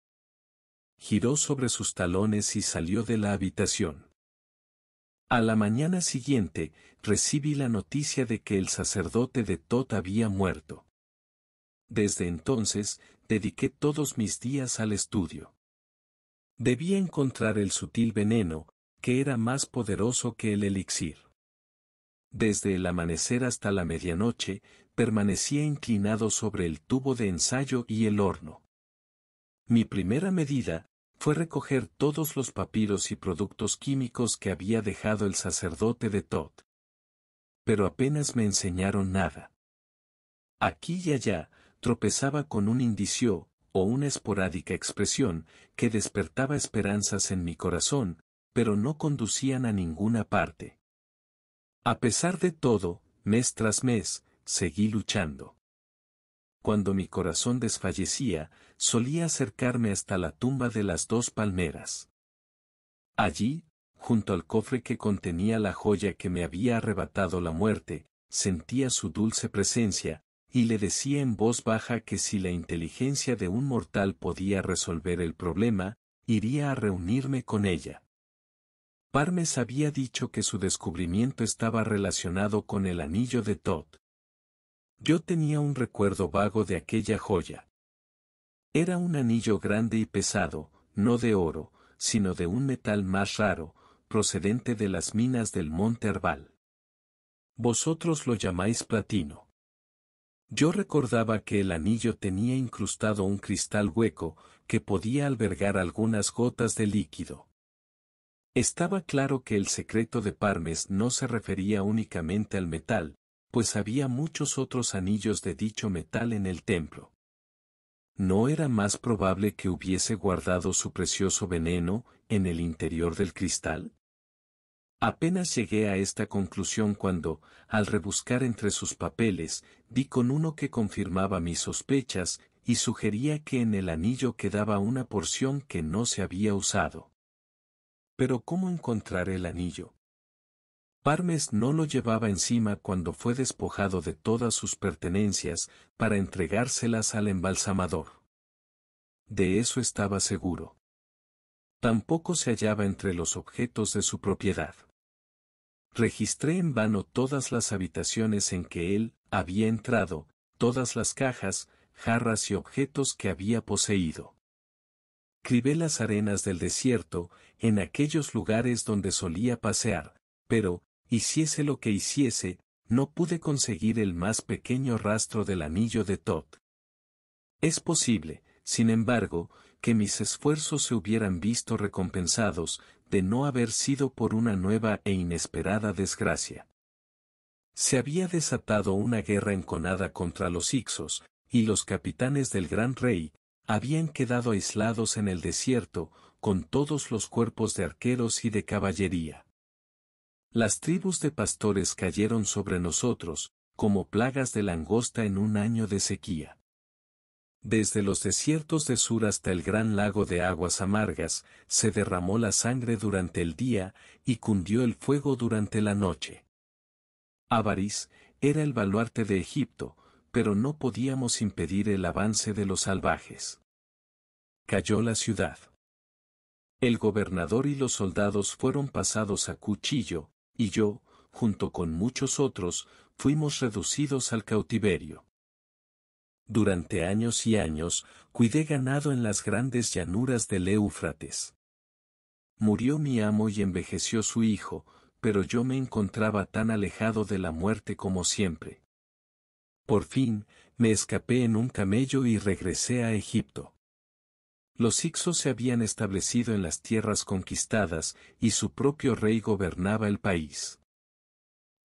[SPEAKER 1] Giró sobre sus talones y salió de la habitación. A la mañana siguiente, recibí la noticia de que el sacerdote de Tot había muerto. Desde entonces, dediqué todos mis días al estudio. Debía encontrar el sutil veneno, que era más poderoso que el elixir. Desde el amanecer hasta la medianoche, permanecía inclinado sobre el tubo de ensayo y el horno. Mi primera medida fue recoger todos los papiros y productos químicos que había dejado el sacerdote de Todd. Pero apenas me enseñaron nada. Aquí y allá, tropezaba con un indicio, o una esporádica expresión, que despertaba esperanzas en mi corazón, pero no conducían a ninguna parte. A pesar de todo, mes tras mes, seguí luchando. Cuando mi corazón desfallecía, solía acercarme hasta la tumba de las dos palmeras. Allí, junto al cofre que contenía la joya que me había arrebatado la muerte, sentía su dulce presencia, y le decía en voz baja que si la inteligencia de un mortal podía resolver el problema, iría a reunirme con ella. Parmes había dicho que su descubrimiento estaba relacionado con el anillo de Todd. Yo tenía un recuerdo vago de aquella joya. Era un anillo grande y pesado, no de oro, sino de un metal más raro, procedente de las minas del monte Herbal. Vosotros lo llamáis platino. Yo recordaba que el anillo tenía incrustado un cristal hueco, que podía albergar algunas gotas de líquido. Estaba claro que el secreto de Parmes no se refería únicamente al metal, pues había muchos otros anillos de dicho metal en el templo. ¿No era más probable que hubiese guardado su precioso veneno en el interior del cristal? Apenas llegué a esta conclusión cuando, al rebuscar entre sus papeles, vi con uno que confirmaba mis sospechas y sugería que en el anillo quedaba una porción que no se había usado. Pero ¿cómo encontrar el anillo? Parmes no lo llevaba encima cuando fue despojado de todas sus pertenencias para entregárselas al embalsamador. De eso estaba seguro. Tampoco se hallaba entre los objetos de su propiedad. Registré en vano todas las habitaciones en que él había entrado, todas las cajas, jarras y objetos que había poseído. Cribé las arenas del desierto en aquellos lugares donde solía pasear, pero, hiciese lo que hiciese, no pude conseguir el más pequeño rastro del anillo de Todd. Es posible, sin embargo, que mis esfuerzos se hubieran visto recompensados de no haber sido por una nueva e inesperada desgracia. Se había desatado una guerra enconada contra los Ixos, y los capitanes del Gran Rey habían quedado aislados en el desierto, con todos los cuerpos de arqueros y de caballería. Las tribus de pastores cayeron sobre nosotros, como plagas de langosta en un año de sequía. Desde los desiertos de Sur hasta el gran lago de aguas amargas, se derramó la sangre durante el día y cundió el fuego durante la noche. Avaris era el baluarte de Egipto, pero no podíamos impedir el avance de los salvajes. Cayó la ciudad. El gobernador y los soldados fueron pasados a cuchillo, y yo, junto con muchos otros, fuimos reducidos al cautiverio. Durante años y años, cuidé ganado en las grandes llanuras del Éufrates. Murió mi amo y envejeció su hijo, pero yo me encontraba tan alejado de la muerte como siempre. Por fin, me escapé en un camello y regresé a Egipto. Los Hicsos se habían establecido en las tierras conquistadas y su propio rey gobernaba el país.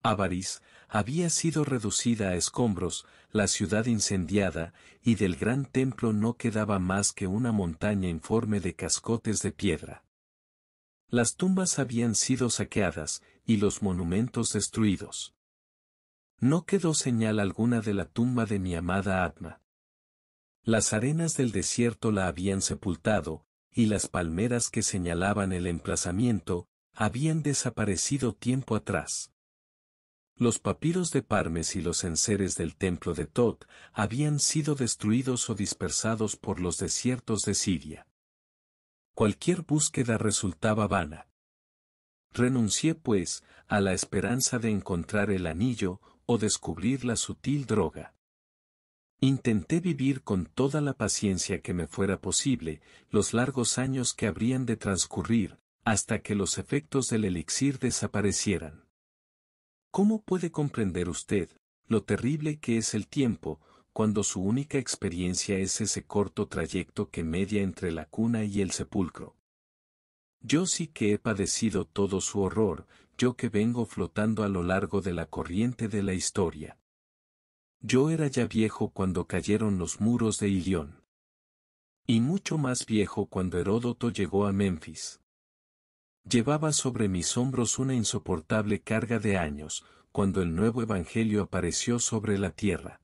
[SPEAKER 1] Avaris había sido reducida a escombros, la ciudad incendiada, y del gran templo no quedaba más que una montaña informe de cascotes de piedra. Las tumbas habían sido saqueadas y los monumentos destruidos. No quedó señal alguna de la tumba de mi amada Atma. Las arenas del desierto la habían sepultado, y las palmeras que señalaban el emplazamiento, habían desaparecido tiempo atrás. Los papiros de Parmes y los enseres del templo de Tot habían sido destruidos o dispersados por los desiertos de Siria. Cualquier búsqueda resultaba vana. Renuncié, pues, a la esperanza de encontrar el anillo o descubrir la sutil droga. Intenté vivir con toda la paciencia que me fuera posible los largos años que habrían de transcurrir hasta que los efectos del elixir desaparecieran. ¿Cómo puede comprender usted lo terrible que es el tiempo cuando su única experiencia es ese corto trayecto que media entre la cuna y el sepulcro? Yo sí que he padecido todo su horror, yo que vengo flotando a lo largo de la corriente de la historia. Yo era ya viejo cuando cayeron los muros de Ilión. Y mucho más viejo cuando Heródoto llegó a Memphis. Llevaba sobre mis hombros una insoportable carga de años, cuando el nuevo Evangelio apareció sobre la tierra.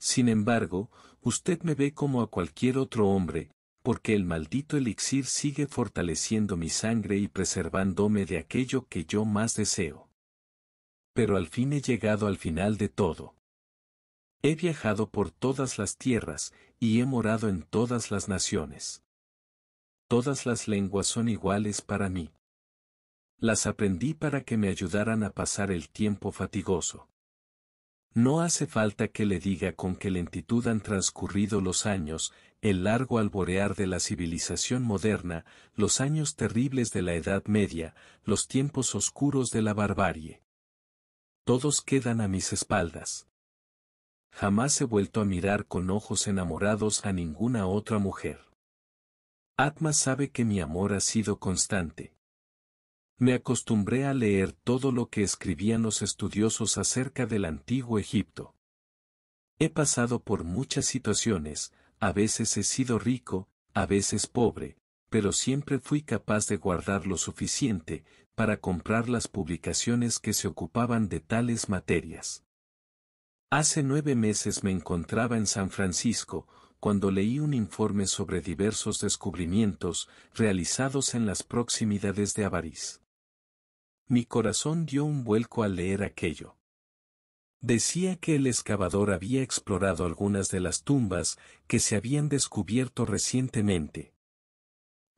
[SPEAKER 1] Sin embargo, usted me ve como a cualquier otro hombre, porque el maldito elixir sigue fortaleciendo mi sangre y preservándome de aquello que yo más deseo. Pero al fin he llegado al final de todo. He viajado por todas las tierras, y he morado en todas las naciones. Todas las lenguas son iguales para mí. Las aprendí para que me ayudaran a pasar el tiempo fatigoso. No hace falta que le diga con qué lentitud han transcurrido los años, el largo alborear de la civilización moderna, los años terribles de la Edad Media, los tiempos oscuros de la barbarie. Todos quedan a mis espaldas. Jamás he vuelto a mirar con ojos enamorados a ninguna otra mujer. Atma sabe que mi amor ha sido constante. Me acostumbré a leer todo lo que escribían los estudiosos acerca del antiguo Egipto. He pasado por muchas situaciones, a veces he sido rico, a veces pobre, pero siempre fui capaz de guardar lo suficiente para comprar las publicaciones que se ocupaban de tales materias. Hace nueve meses me encontraba en San Francisco, cuando leí un informe sobre diversos descubrimientos realizados en las proximidades de Avariz. Mi corazón dio un vuelco al leer aquello. Decía que el excavador había explorado algunas de las tumbas que se habían descubierto recientemente.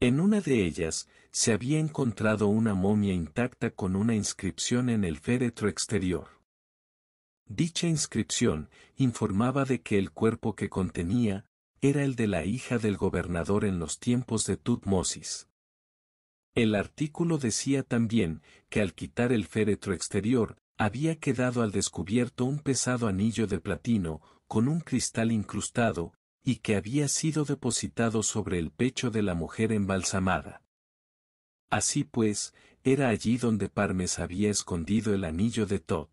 [SPEAKER 1] En una de ellas se había encontrado una momia intacta con una inscripción en el féretro exterior. Dicha inscripción informaba de que el cuerpo que contenía era el de la hija del gobernador en los tiempos de Tutmosis. El artículo decía también que al quitar el féretro exterior, había quedado al descubierto un pesado anillo de platino, con un cristal incrustado, y que había sido depositado sobre el pecho de la mujer embalsamada. Así pues, era allí donde Parmes había escondido el anillo de Tod.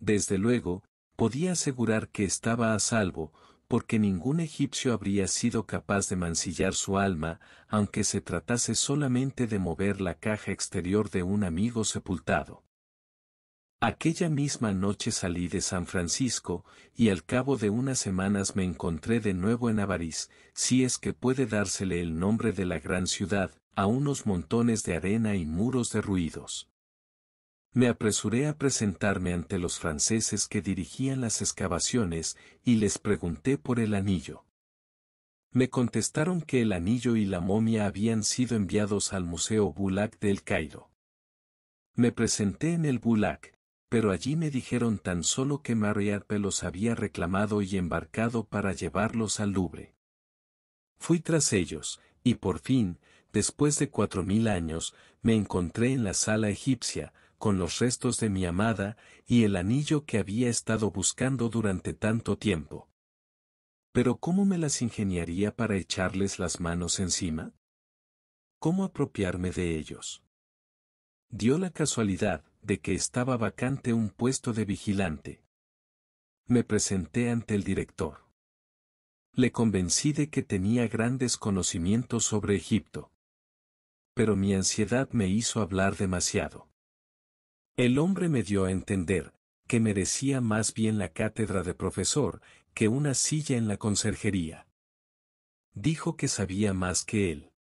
[SPEAKER 1] Desde luego, podía asegurar que estaba a salvo, porque ningún egipcio habría sido capaz de mancillar su alma, aunque se tratase solamente de mover la caja exterior de un amigo sepultado. Aquella misma noche salí de San Francisco, y al cabo de unas semanas me encontré de nuevo en Avarís, si es que puede dársele el nombre de la gran ciudad, a unos montones de arena y muros derruidos. Me apresuré a presentarme ante los franceses que dirigían las excavaciones y les pregunté por el anillo. Me contestaron que el anillo y la momia habían sido enviados al Museo Bulac del Cairo. Me presenté en el Bulac, pero allí me dijeron tan solo que Mariarpe los había reclamado y embarcado para llevarlos al Louvre. Fui tras ellos, y por fin, después de cuatro mil años, me encontré en la sala egipcia, con los restos de mi amada, y el anillo que había estado buscando durante tanto tiempo. Pero ¿cómo me las ingeniaría para echarles las manos encima? ¿Cómo apropiarme de ellos? Dio la casualidad de que estaba vacante un puesto de vigilante. Me presenté ante el director. Le convencí de que tenía grandes conocimientos sobre Egipto. Pero mi ansiedad me hizo hablar demasiado. El hombre me dio a entender que merecía más bien la cátedra de profesor que una silla en la conserjería. Dijo que sabía más que él.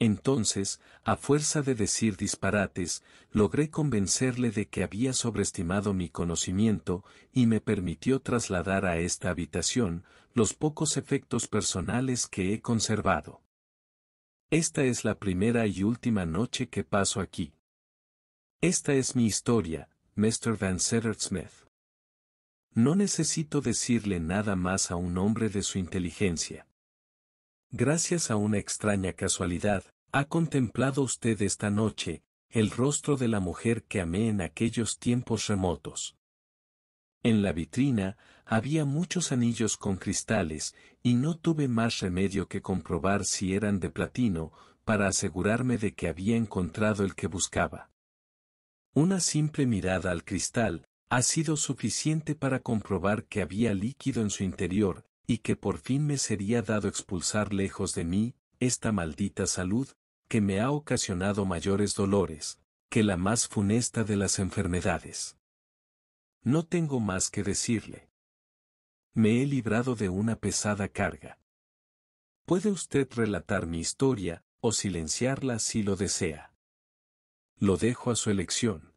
[SPEAKER 1] Entonces, a fuerza de decir disparates, logré convencerle de que había sobreestimado mi conocimiento y me permitió trasladar a esta habitación los pocos efectos personales que he conservado. Esta es la primera y última noche que paso aquí. Esta es mi historia, Mr. Van Setter Smith. No necesito decirle nada más a un hombre de su inteligencia. Gracias a una extraña casualidad, ha contemplado usted esta noche, el rostro de la mujer que amé en aquellos tiempos remotos. En la vitrina había muchos anillos con cristales y no tuve más remedio que comprobar si eran de platino para asegurarme de que había encontrado el que buscaba. Una simple mirada al cristal ha sido suficiente para comprobar que había líquido en su interior, y que por fin me sería dado expulsar lejos de mí esta maldita salud, que me ha ocasionado mayores dolores, que la más funesta de las enfermedades. No tengo más que decirle. Me he librado de una pesada carga. Puede usted relatar mi historia, o silenciarla si lo desea lo dejo a su elección.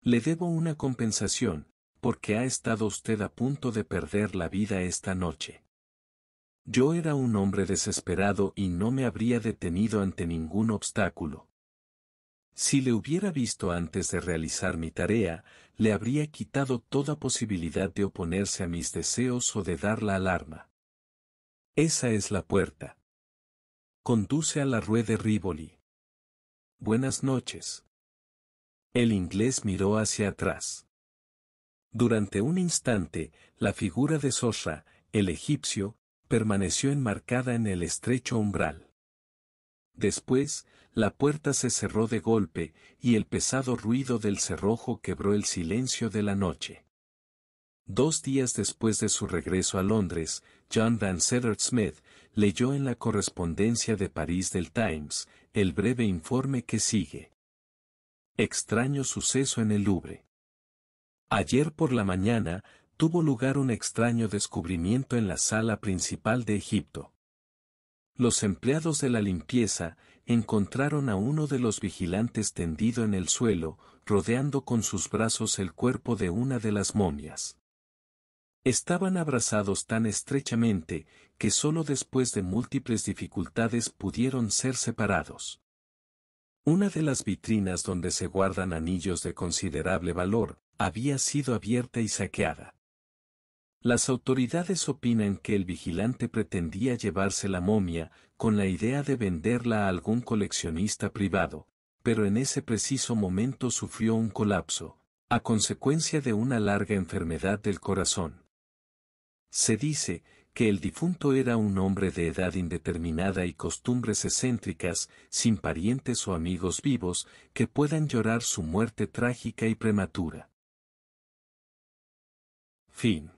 [SPEAKER 1] Le debo una compensación, porque ha estado usted a punto de perder la vida esta noche. Yo era un hombre desesperado y no me habría detenido ante ningún obstáculo. Si le hubiera visto antes de realizar mi tarea, le habría quitado toda posibilidad de oponerse a mis deseos o de dar la alarma. Esa es la puerta. Conduce a la Rue de Rivoli. Buenas noches. El inglés miró hacia atrás. Durante un instante, la figura de Sosra, el egipcio, permaneció enmarcada en el estrecho umbral. Después, la puerta se cerró de golpe y el pesado ruido del cerrojo quebró el silencio de la noche. Dos días después de su regreso a Londres, John Van Smith leyó en la correspondencia de París del Times el breve informe que sigue. Extraño suceso en el Louvre. Ayer por la mañana tuvo lugar un extraño descubrimiento en la sala principal de Egipto. Los empleados de la limpieza encontraron a uno de los vigilantes tendido en el suelo, rodeando con sus brazos el cuerpo de una de las momias. Estaban abrazados tan estrechamente, que solo después de múltiples dificultades pudieron ser separados. Una de las vitrinas donde se guardan anillos de considerable valor, había sido abierta y saqueada. Las autoridades opinan que el vigilante pretendía llevarse la momia con la idea de venderla a algún coleccionista privado, pero en ese preciso momento sufrió un colapso, a consecuencia de una larga enfermedad del corazón. Se dice que el difunto era un hombre de edad indeterminada y costumbres excéntricas, sin parientes o amigos vivos que puedan llorar su muerte trágica y prematura. Fin.